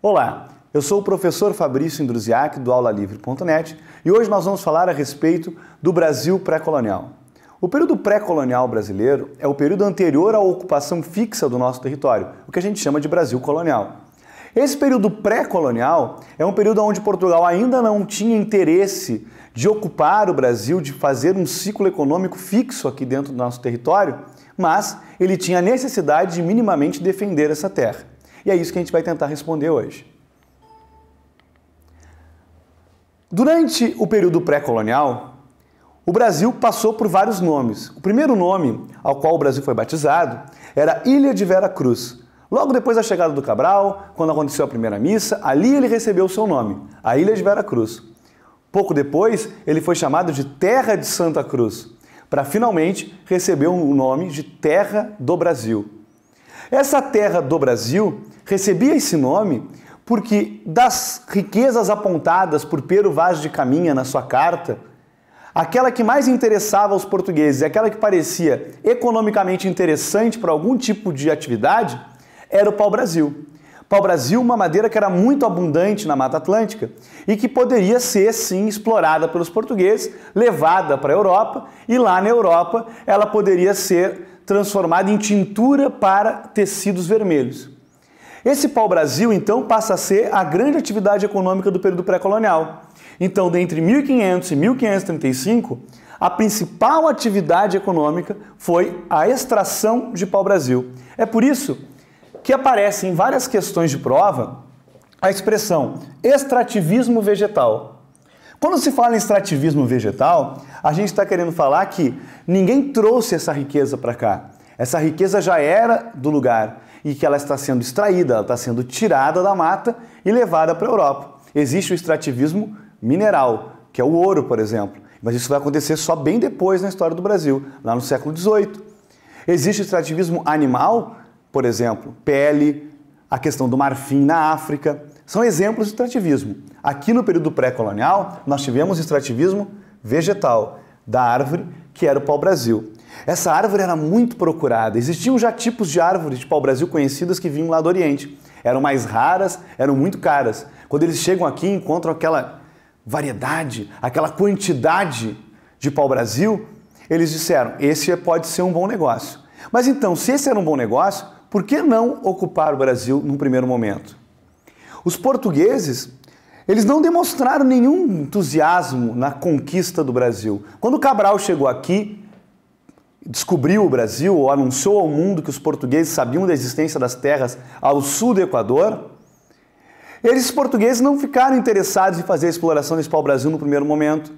Olá, eu sou o professor Fabrício Indruziak do aulalivre.net e hoje nós vamos falar a respeito do Brasil pré-colonial. O período pré-colonial brasileiro é o período anterior à ocupação fixa do nosso território, o que a gente chama de Brasil colonial. Esse período pré-colonial é um período onde Portugal ainda não tinha interesse de ocupar o Brasil, de fazer um ciclo econômico fixo aqui dentro do nosso território, mas ele tinha necessidade de minimamente defender essa terra. E é isso que a gente vai tentar responder hoje. Durante o período pré-colonial, o Brasil passou por vários nomes. O primeiro nome ao qual o Brasil foi batizado era Ilha de Vera Cruz. Logo depois da chegada do Cabral, quando aconteceu a primeira missa, ali ele recebeu o seu nome, a Ilha de Vera Cruz. Pouco depois, ele foi chamado de Terra de Santa Cruz, para finalmente receber o nome de Terra do Brasil. Essa Terra do Brasil Recebia esse nome porque das riquezas apontadas por Pero Vaz de Caminha na sua carta, aquela que mais interessava aos portugueses, aquela que parecia economicamente interessante para algum tipo de atividade, era o pau-brasil. Pau-brasil, uma madeira que era muito abundante na Mata Atlântica e que poderia ser, sim, explorada pelos portugueses, levada para a Europa e lá na Europa ela poderia ser transformada em tintura para tecidos vermelhos. Esse pau-brasil, então, passa a ser a grande atividade econômica do período pré-colonial. Então, entre 1500 e 1535, a principal atividade econômica foi a extração de pau-brasil. É por isso que aparece em várias questões de prova a expressão extrativismo vegetal. Quando se fala em extrativismo vegetal, a gente está querendo falar que ninguém trouxe essa riqueza para cá. Essa riqueza já era do lugar e que ela está sendo extraída, ela está sendo tirada da mata e levada para a Europa. Existe o extrativismo mineral, que é o ouro, por exemplo, mas isso vai acontecer só bem depois na história do Brasil, lá no século XVIII. Existe o extrativismo animal, por exemplo, pele, a questão do marfim na África, são exemplos de extrativismo. Aqui no período pré-colonial, nós tivemos extrativismo vegetal, da árvore, que era o pau-brasil. Essa árvore era muito procurada. Existiam já tipos de árvores de pau-brasil conhecidas que vinham lá do Oriente. Eram mais raras, eram muito caras. Quando eles chegam aqui, encontram aquela variedade, aquela quantidade de pau-brasil, eles disseram: esse pode ser um bom negócio. Mas então, se esse era um bom negócio, por que não ocupar o Brasil num primeiro momento? Os portugueses eles não demonstraram nenhum entusiasmo na conquista do Brasil. Quando Cabral chegou aqui, descobriu o Brasil ou anunciou ao mundo que os portugueses sabiam da existência das terras ao sul do Equador, eles portugueses não ficaram interessados em fazer a exploração desse pau-brasil no primeiro momento,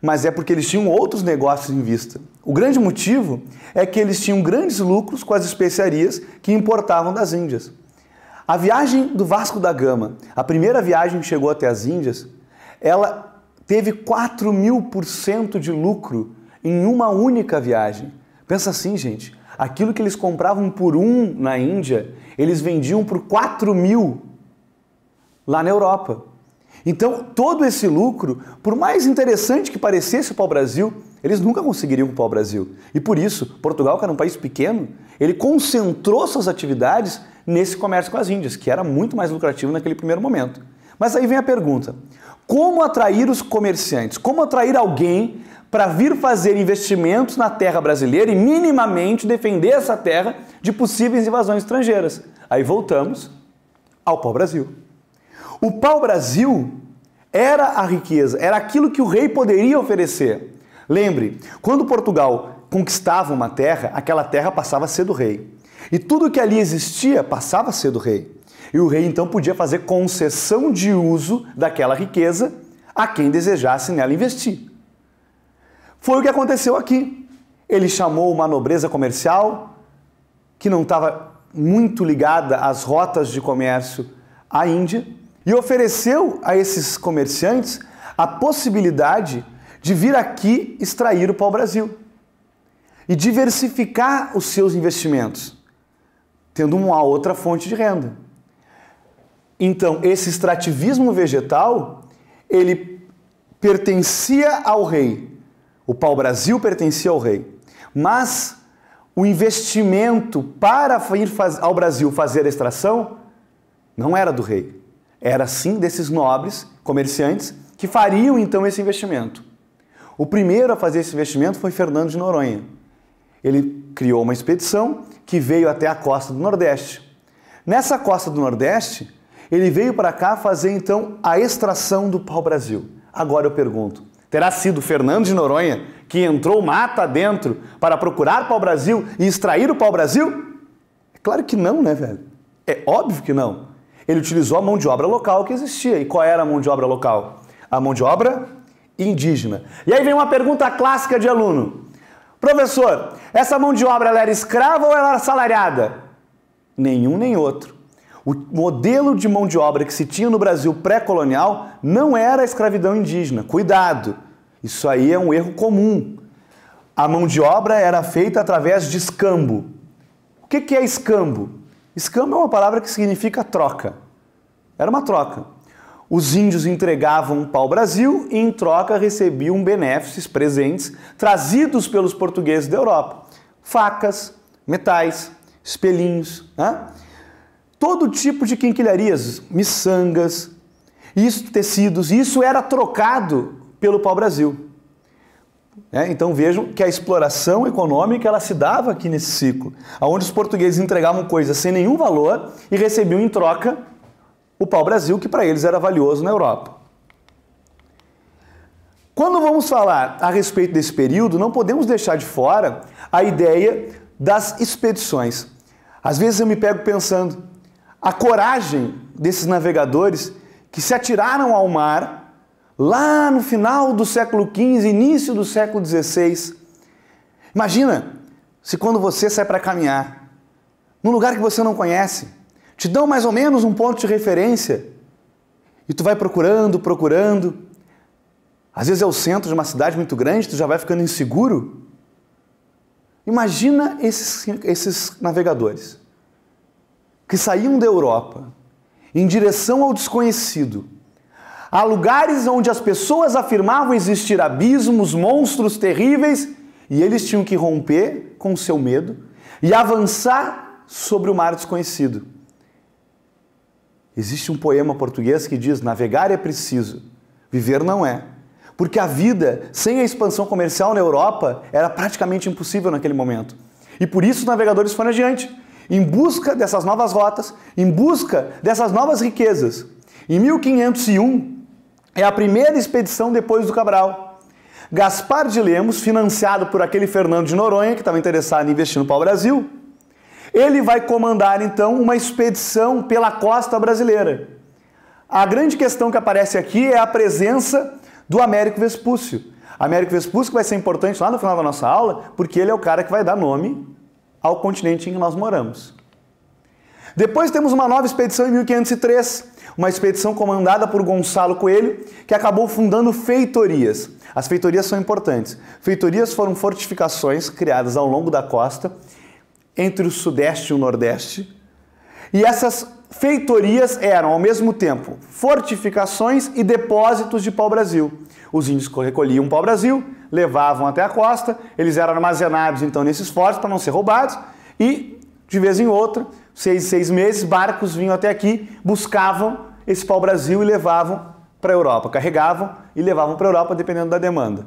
mas é porque eles tinham outros negócios em vista. O grande motivo é que eles tinham grandes lucros com as especiarias que importavam das Índias. A viagem do Vasco da Gama, a primeira viagem que chegou até as Índias, ela teve 4 mil por cento de lucro em uma única viagem. Pensa assim, gente. Aquilo que eles compravam por um na Índia, eles vendiam por 4 mil lá na Europa. Então, todo esse lucro, por mais interessante que parecesse para o Brasil, eles nunca conseguiriam para o Brasil. E por isso, Portugal, que era um país pequeno, ele concentrou suas atividades nesse comércio com as Índias, que era muito mais lucrativo naquele primeiro momento. Mas aí vem a pergunta: como atrair os comerciantes? Como atrair alguém para vir fazer investimentos na terra brasileira e minimamente defender essa terra de possíveis invasões estrangeiras? Aí voltamos ao pau-brasil. O pau-brasil era a riqueza, era aquilo que o rei poderia oferecer. Lembre, quando Portugal conquistava uma terra, aquela terra passava a ser do rei. E tudo que ali existia passava a ser do rei. E o rei então podia fazer concessão de uso daquela riqueza a quem desejasse nela investir. Foi o que aconteceu aqui. Ele chamou uma nobreza comercial que não estava muito ligada às rotas de comércio à Índia e ofereceu a esses comerciantes a possibilidade de vir aqui extrair o pau-brasil e diversificar os seus investimentos, tendo uma outra fonte de renda. Então, esse extrativismo vegetal, ele pertencia ao rei. O pau-brasil pertencia ao rei. Mas o investimento para ir ao Brasil fazer a extração não era do rei. Era sim desses nobres comerciantes que fariam então esse investimento. O primeiro a fazer esse investimento foi Fernando de Noronha. Ele criou uma expedição que veio até a costa do Nordeste. Nessa costa do Nordeste, ele veio para cá fazer então a extração do pau-brasil. Agora eu pergunto: terá sido Fernando de Noronha que entrou mata dentro para procurar pau-brasil e extrair o pau-brasil? É claro que não, né, velho? É óbvio que não. Ele utilizou a mão de obra local que existia. E qual era a mão de obra local? A mão de obra indígena. E aí vem uma pergunta clássica de aluno: Professor, essa mão de obra era escrava ou era assalariada? Nenhum nem outro. O modelo de mão de obra que se tinha no Brasil pré-colonial não era a escravidão indígena. Cuidado! Isso aí é um erro comum. A mão de obra era feita através de escambo. O que é escambo? Escambo é uma palavra que significa troca. Era uma troca. Os índios entregavam para Brasil e, em troca, recebiam benefícios, presentes, trazidos pelos portugueses da Europa. Facas, metais, espelhinhos. Né? todo tipo de quinquilharias, miçangas, isso, tecidos, isso era trocado pelo pau-brasil. É, então vejam que a exploração econômica ela se dava aqui nesse ciclo, onde os portugueses entregavam coisas sem nenhum valor e recebiam em troca o pau-brasil, que para eles era valioso na Europa. Quando vamos falar a respeito desse período, não podemos deixar de fora a ideia das expedições. Às vezes eu me pego pensando, a coragem desses navegadores que se atiraram ao mar lá no final do século XV, início do século XVI. Imagina se quando você sai para caminhar num lugar que você não conhece, te dão mais ou menos um ponto de referência e tu vai procurando, procurando. Às vezes é o centro de uma cidade muito grande, tu já vai ficando inseguro. Imagina esses, esses navegadores que saíam da Europa em direção ao desconhecido. a lugares onde as pessoas afirmavam existir abismos, monstros terríveis, e eles tinham que romper com o seu medo e avançar sobre o mar desconhecido. Existe um poema português que diz: navegar é preciso, viver não é. Porque a vida sem a expansão comercial na Europa era praticamente impossível naquele momento. E por isso os navegadores foram adiante em busca dessas novas rotas, em busca dessas novas riquezas. Em 1501 é a primeira expedição depois do Cabral. Gaspar de Lemos, financiado por aquele Fernando de Noronha, que estava interessado em investir no pau-brasil, ele vai comandar então uma expedição pela costa brasileira. A grande questão que aparece aqui é a presença do Américo Vespúcio. Américo Vespúcio que vai ser importante lá no final da nossa aula, porque ele é o cara que vai dar nome ao continente em que nós moramos. Depois temos uma nova expedição em 1503, uma expedição comandada por Gonçalo Coelho, que acabou fundando feitorias. As feitorias são importantes. Feitorias foram fortificações criadas ao longo da costa, entre o sudeste e o nordeste. E essas Feitorias eram, ao mesmo tempo, fortificações e depósitos de pau-brasil. Os índios recolhiam pau-brasil, levavam até a costa, eles eram armazenados então nesses fortes para não ser roubados e, de vez em outra, seis, seis meses, barcos vinham até aqui, buscavam esse pau-brasil e levavam para a Europa, carregavam e levavam para a Europa dependendo da demanda.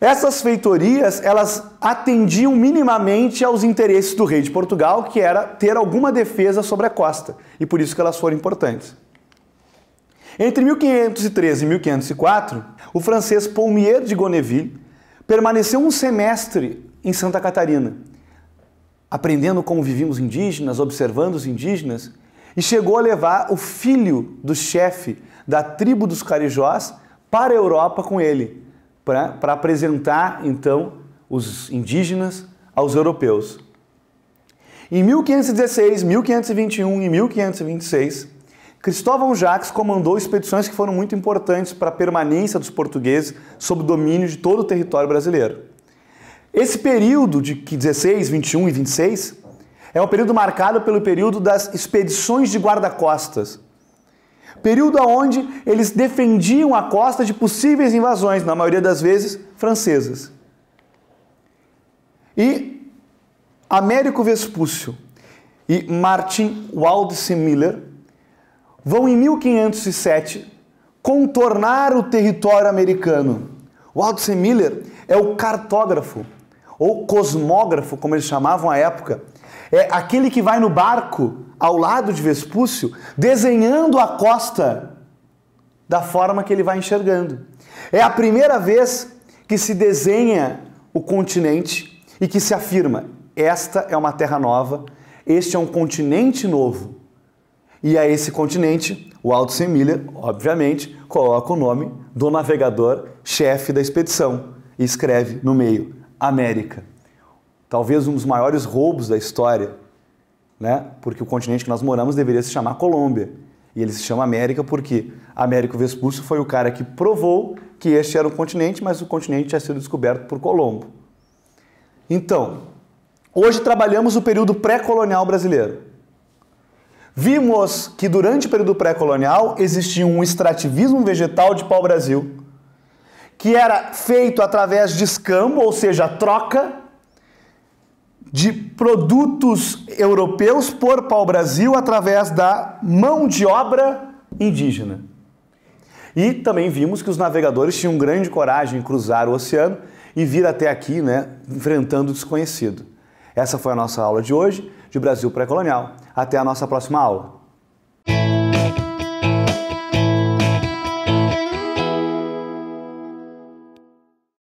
Essas feitorias, elas atendiam minimamente aos interesses do rei de Portugal, que era ter alguma defesa sobre a costa, e por isso que elas foram importantes. Entre 1513 e 1504, o francês Paulmier de Gonneville permaneceu um semestre em Santa Catarina, aprendendo como viviam os indígenas, observando os indígenas, e chegou a levar o filho do chefe da tribo dos Carijós para a Europa com ele, para apresentar então os indígenas aos europeus. Em 1516, 1521 e 1526, Cristóvão Jacques comandou expedições que foram muito importantes para a permanência dos portugueses sob domínio de todo o território brasileiro. Esse período de 16, 21 e 26 é um período marcado pelo período das expedições de guarda-costas, período onde eles defendiam a costa de possíveis invasões, na maioria das vezes francesas. E Américo Vespúcio e Martin Waldseemüller vão em 1507 contornar o território americano. Waldseemüller é o cartógrafo ou cosmógrafo, como eles chamavam à época, é aquele que vai no barco ao lado de Vespúcio, desenhando a costa da forma que ele vai enxergando. É a primeira vez que se desenha o continente e que se afirma: esta é uma terra nova, este é um continente novo. E a esse continente, o Aldo Miller, obviamente, coloca o nome do navegador-chefe da expedição e escreve no meio: América talvez um dos maiores roubos da história, né? porque o continente que nós moramos deveria se chamar Colômbia. E ele se chama América porque Américo Vespúcio foi o cara que provou que este era um continente, mas o continente tinha sido descoberto por Colombo. Então, hoje trabalhamos o período pré-colonial brasileiro. Vimos que durante o período pré-colonial existia um extrativismo vegetal de pau-brasil, que era feito através de escambo, ou seja, troca de produtos europeus por pau-brasil através da mão de obra indígena. E também vimos que os navegadores tinham grande coragem em cruzar o oceano e vir até aqui, né, enfrentando o desconhecido. Essa foi a nossa aula de hoje de Brasil pré-colonial. Até a nossa próxima aula.